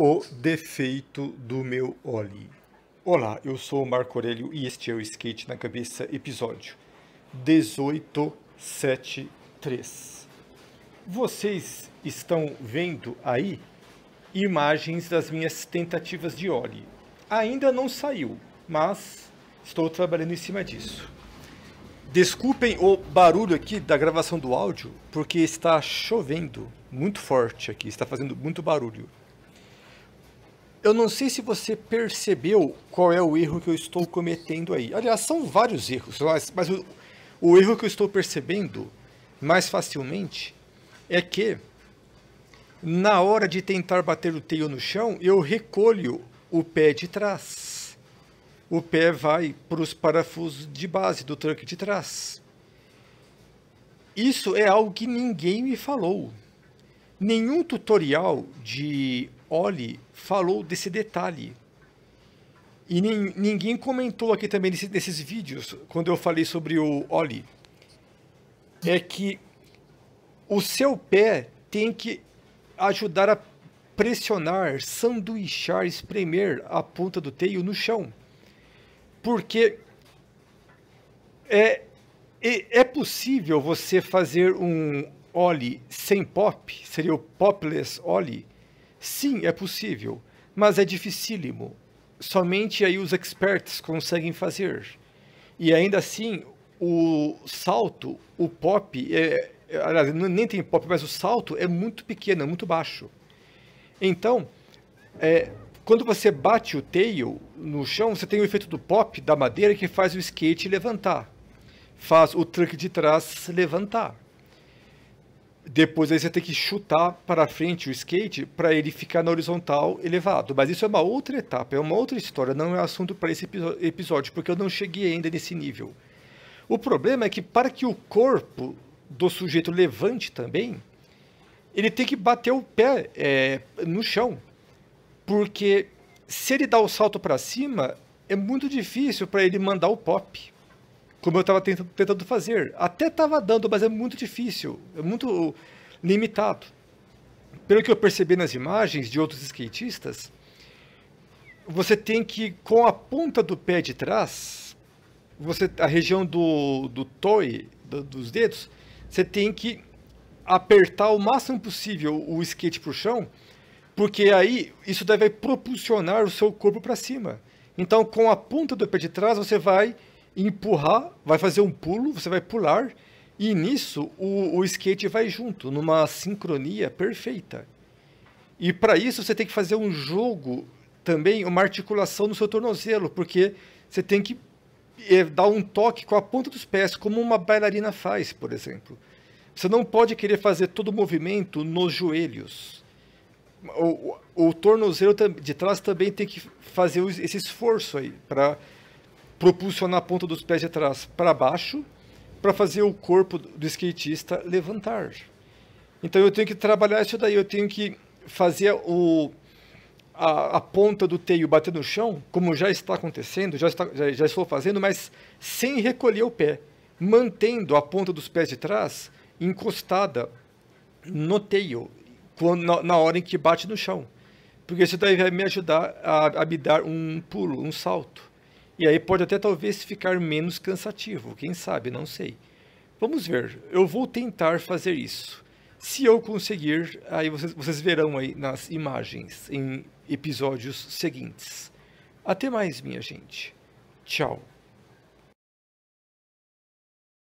O defeito do meu óleo. Olá, eu sou o Marco Aurélio e este é o Skate na Cabeça, episódio 1873. Vocês estão vendo aí imagens das minhas tentativas de óleo. Ainda não saiu, mas estou trabalhando em cima disso. Desculpem o barulho aqui da gravação do áudio, porque está chovendo muito forte aqui, está fazendo muito barulho eu não sei se você percebeu qual é o erro que eu estou cometendo aí. Aliás, são vários erros, mas, o, o erro que eu estou percebendo mais facilmente é que na hora de tentar bater o teio no chão, eu recolho o pé de trás. O pé vai para os parafusos de base do tanque de trás. Isso é algo que ninguém me falou. Nenhum tutorial de Oli falou desse detalhe. E nem, ninguém comentou aqui também nesse, nesses vídeos, quando eu falei sobre o Oli. É que o seu pé tem que ajudar a pressionar, sanduichar, espremer a ponta do teio no chão. Porque é, é, é possível você fazer um Oli sem pop, seria o popless Oli, Sim, é possível, mas é dificílimo. Somente aí os experts conseguem fazer. E ainda assim, o salto, o pop, é, aliás, nem tem pop, mas o salto é muito pequeno, é muito baixo. Então, é, quando você bate o tail no chão, você tem o efeito do pop da madeira que faz o skate levantar, faz o truck de trás levantar. Depois aí você tem que chutar para frente o skate para ele ficar na horizontal elevado. Mas isso é uma outra etapa, é uma outra história, não é assunto para esse episódio, porque eu não cheguei ainda nesse nível. O problema é que para que o corpo do sujeito levante também, ele tem que bater o pé é, no chão. Porque se ele dá o salto para cima, é muito difícil para ele mandar o pop como eu estava tentando, tentando, fazer. Até estava dando, mas é muito difícil, é muito limitado. Pelo que eu percebi nas imagens de outros skatistas, você tem que, com a ponta do pé de trás, você, a região do, do toe, do, dos dedos, você tem que apertar o máximo possível o skate para o chão, porque aí isso deve propulsionar o seu corpo para cima. Então, com a ponta do pé de trás, você vai empurrar, vai fazer um pulo, você vai pular, e nisso o, o skate vai junto, numa sincronia perfeita. E para isso você tem que fazer um jogo também, uma articulação no seu tornozelo, porque você tem que é, dar um toque com a ponta dos pés, como uma bailarina faz, por exemplo. Você não pode querer fazer todo o movimento nos joelhos. O, o, o tornozelo de trás também tem que fazer esse esforço aí para propulsionar a ponta dos pés de trás para baixo para fazer o corpo do skatista levantar. Então eu tenho que trabalhar isso daí, eu tenho que fazer o, a, a ponta do teio bater no chão, como já está acontecendo, já, está, já, já estou fazendo, mas sem recolher o pé, mantendo a ponta dos pés de trás encostada no teio, quando, na, na hora em que bate no chão. Porque isso daí vai me ajudar a, a me dar um pulo, um salto. E aí pode até talvez ficar menos cansativo, quem sabe, não sei. Vamos ver, eu vou tentar fazer isso. Se eu conseguir, aí vocês, vocês verão aí nas imagens, em episódios seguintes. Até mais, minha gente. Tchau.